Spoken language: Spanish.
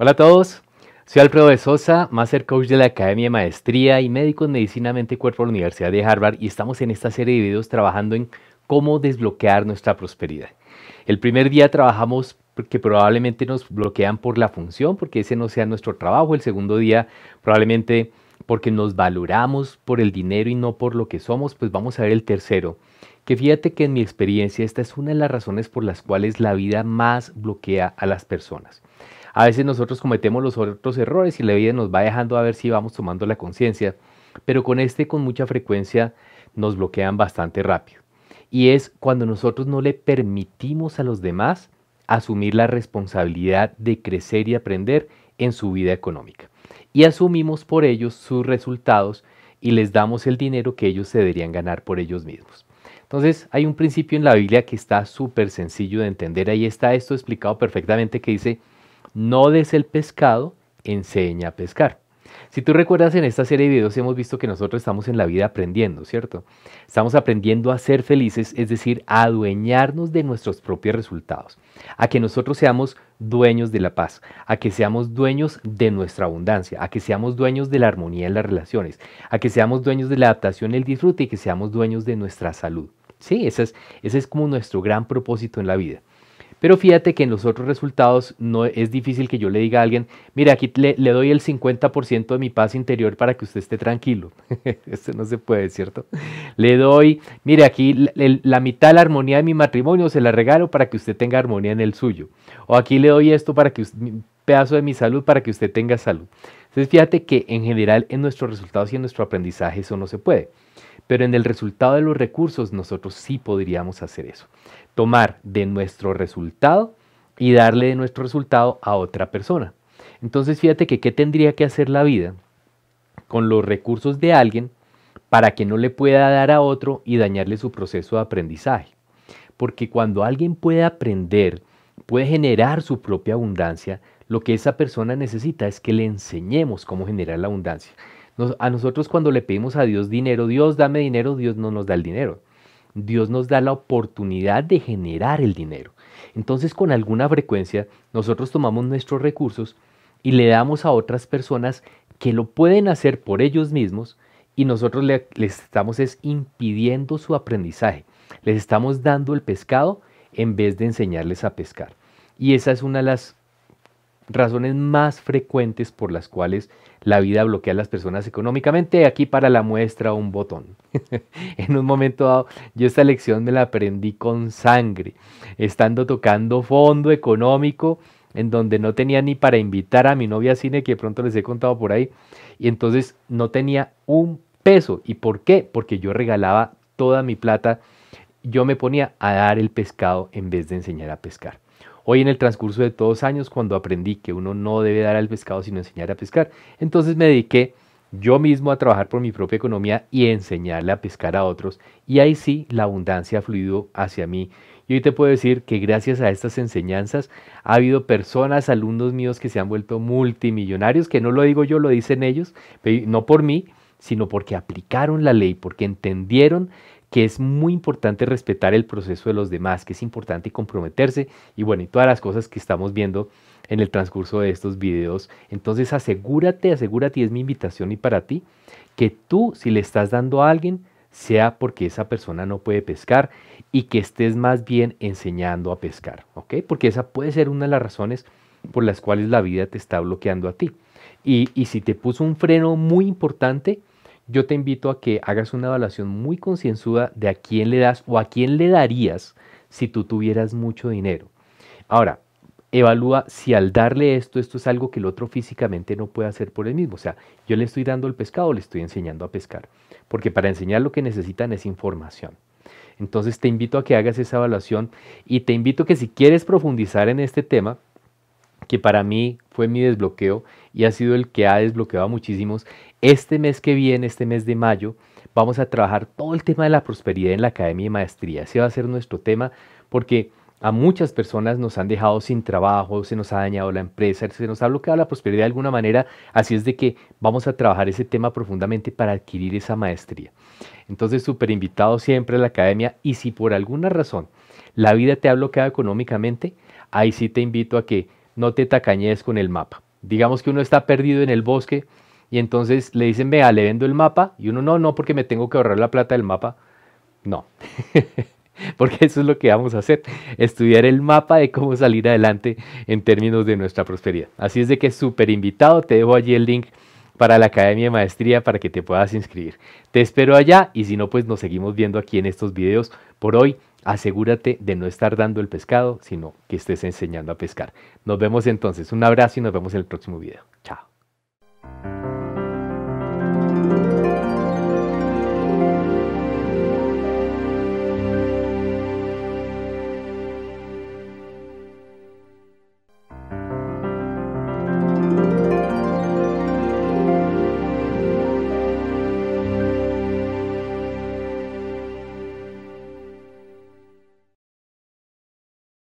Hola a todos, soy Alfredo de Sosa, Master Coach de la Academia de Maestría y médico en Medicina Mente Cuerpo de la Universidad de Harvard y estamos en esta serie de videos trabajando en cómo desbloquear nuestra prosperidad. El primer día trabajamos porque probablemente nos bloquean por la función, porque ese no sea nuestro trabajo. El segundo día probablemente porque nos valoramos por el dinero y no por lo que somos, pues vamos a ver el tercero. Que fíjate que en mi experiencia esta es una de las razones por las cuales la vida más bloquea a las personas. A veces nosotros cometemos los otros errores y la vida nos va dejando a ver si vamos tomando la conciencia, pero con este con mucha frecuencia nos bloquean bastante rápido. Y es cuando nosotros no le permitimos a los demás asumir la responsabilidad de crecer y aprender en su vida económica. Y asumimos por ellos sus resultados y les damos el dinero que ellos se deberían ganar por ellos mismos. Entonces hay un principio en la Biblia que está súper sencillo de entender. Ahí está esto explicado perfectamente que dice, no des el pescado, enseña a pescar. Si tú recuerdas, en esta serie de videos hemos visto que nosotros estamos en la vida aprendiendo, ¿cierto? Estamos aprendiendo a ser felices, es decir, a adueñarnos de nuestros propios resultados, a que nosotros seamos dueños de la paz, a que seamos dueños de nuestra abundancia, a que seamos dueños de la armonía en las relaciones, a que seamos dueños de la adaptación, el disfrute y que seamos dueños de nuestra salud. Sí, ese es, ese es como nuestro gran propósito en la vida. Pero fíjate que en los otros resultados no es difícil que yo le diga a alguien, mira, aquí le, doy el 50% de mi paz interior para que usted esté tranquilo. Eso no se puede, ¿cierto? Le doy, mire, aquí la, mitad de la armonía de mi matrimonio se la regalo para que usted tenga armonía en el suyo. O aquí le doy esto para que un pedazo de mi salud para que usted tenga salud. Entonces fíjate que en general en nuestros resultados y en nuestro aprendizaje eso no se puede pero en el resultado de los recursos nosotros sí podríamos hacer eso. Tomar de nuestro resultado y darle de nuestro resultado a otra persona. Entonces fíjate que qué tendría que hacer la vida con los recursos de alguien para que no le pueda dar a otro y dañarle su proceso de aprendizaje. Porque cuando alguien puede aprender, puede generar su propia abundancia, lo que esa persona necesita es que le enseñemos cómo generar la abundancia a nosotros cuando le pedimos a Dios dinero, Dios dame dinero, Dios no nos da el dinero. Dios nos da la oportunidad de generar el dinero. Entonces con alguna frecuencia nosotros tomamos nuestros recursos y le damos a otras personas que lo pueden hacer por ellos mismos y nosotros les estamos es impidiendo su aprendizaje. Les estamos dando el pescado en vez de enseñarles a pescar. Y esa es una de las razones más frecuentes por las cuales la vida bloquea a las personas económicamente. Aquí para la muestra un botón. en un momento dado, yo esta lección me la aprendí con sangre, estando tocando fondo económico en donde no tenía ni para invitar a mi novia a cine, que de pronto les he contado por ahí, y entonces no tenía un peso. ¿Y por qué? Porque yo regalaba toda mi plata, yo me ponía a dar el pescado en vez de enseñar a pescar. Hoy en el transcurso de todos años, cuando aprendí que uno no debe dar al pescado sino enseñar a pescar, entonces me dediqué yo mismo a trabajar por mi propia economía y enseñarle a pescar a otros. Y ahí sí, la abundancia ha fluido hacia mí. Y hoy te puedo decir que gracias a estas enseñanzas ha habido personas, alumnos míos que se han vuelto multimillonarios, que no lo digo yo, lo dicen ellos, no por mí, sino porque aplicaron la ley, porque entendieron que es muy importante respetar el proceso de los demás, que es importante comprometerse y bueno, y todas las cosas que estamos viendo en el transcurso de estos videos. Entonces asegúrate, asegúrate, y es mi invitación y para ti, que tú si le estás dando a alguien, sea porque esa persona no puede pescar y que estés más bien enseñando a pescar, ¿ok? Porque esa puede ser una de las razones por las cuales la vida te está bloqueando a ti. Y, y si te puso un freno muy importante, yo te invito a que hagas una evaluación muy concienzuda de a quién le das o a quién le darías si tú tuvieras mucho dinero. Ahora, evalúa si al darle esto, esto es algo que el otro físicamente no puede hacer por él mismo. O sea, yo le estoy dando el pescado, le estoy enseñando a pescar. Porque para enseñar lo que necesitan es información. Entonces te invito a que hagas esa evaluación y te invito que si quieres profundizar en este tema, que para mí fue mi desbloqueo y ha sido el que ha desbloqueado a muchísimos. Este mes que viene, este mes de mayo, vamos a trabajar todo el tema de la prosperidad en la Academia de Maestría. Ese va a ser nuestro tema porque a muchas personas nos han dejado sin trabajo, se nos ha dañado la empresa, se nos ha bloqueado la prosperidad de alguna manera. Así es de que vamos a trabajar ese tema profundamente para adquirir esa maestría. Entonces, súper invitado siempre a la Academia y si por alguna razón la vida te ha bloqueado económicamente, ahí sí te invito a que no te tacañes con el mapa. Digamos que uno está perdido en el bosque y entonces le dicen, vea, le vendo el mapa y uno no, no, porque me tengo que ahorrar la plata del mapa. No, porque eso es lo que vamos a hacer, estudiar el mapa de cómo salir adelante en términos de nuestra prosperidad. Así es de que súper invitado, te dejo allí el link para la Academia de Maestría para que te puedas inscribir. Te espero allá y si no, pues nos seguimos viendo aquí en estos videos. Por hoy, asegúrate de no estar dando el pescado, sino que estés enseñando a pescar. Nos vemos entonces. Un abrazo y nos vemos en el próximo video. Chao.